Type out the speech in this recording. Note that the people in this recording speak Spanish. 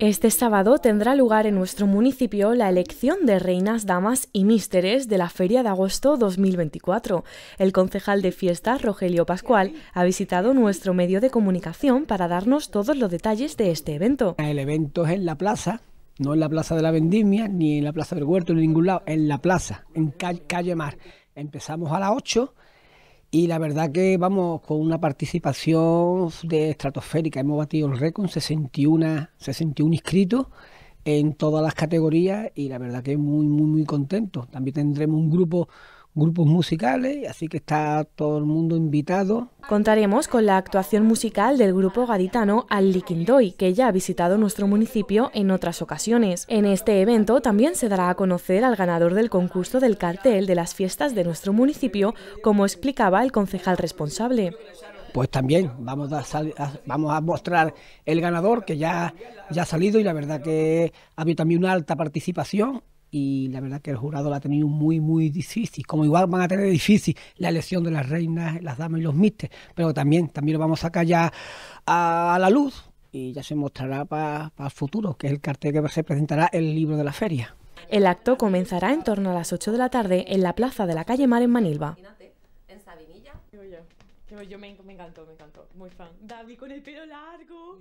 Este sábado tendrá lugar en nuestro municipio la elección de reinas, damas y místeres de la Feria de Agosto 2024. El concejal de fiestas, Rogelio Pascual, ha visitado nuestro medio de comunicación para darnos todos los detalles de este evento. El evento es en la plaza, no en la plaza de la Vendimia, ni en la plaza del Huerto, ni en ningún lado, en la plaza, en calle, calle Mar. Empezamos a las 8 y la verdad que vamos con una participación de estratosférica. Hemos batido el récord, 61, 61 inscritos en todas las categorías y la verdad que muy, muy, muy contento. También tendremos un grupo grupos musicales, así que está todo el mundo invitado. Contaremos con la actuación musical del grupo gaditano Al que ya ha visitado nuestro municipio en otras ocasiones. En este evento también se dará a conocer al ganador del concurso del cartel de las fiestas de nuestro municipio, como explicaba el concejal responsable. Pues también vamos a, vamos a mostrar el ganador que ya, ya ha salido y la verdad que ha habido también una alta participación y la verdad que el jurado la ha tenido muy, muy difícil. Como igual van a tener difícil la elección de las reinas, las damas y los mistes, pero también, también lo vamos a sacar ya a, la luz y ya se mostrará para el futuro, que es el cartel que se presentará el libro de la feria. El acto comenzará en torno a las 8 de la tarde en la plaza de la calle Mar en Manilva. me encantó, me encantó. Muy fan. David con el pelo largo.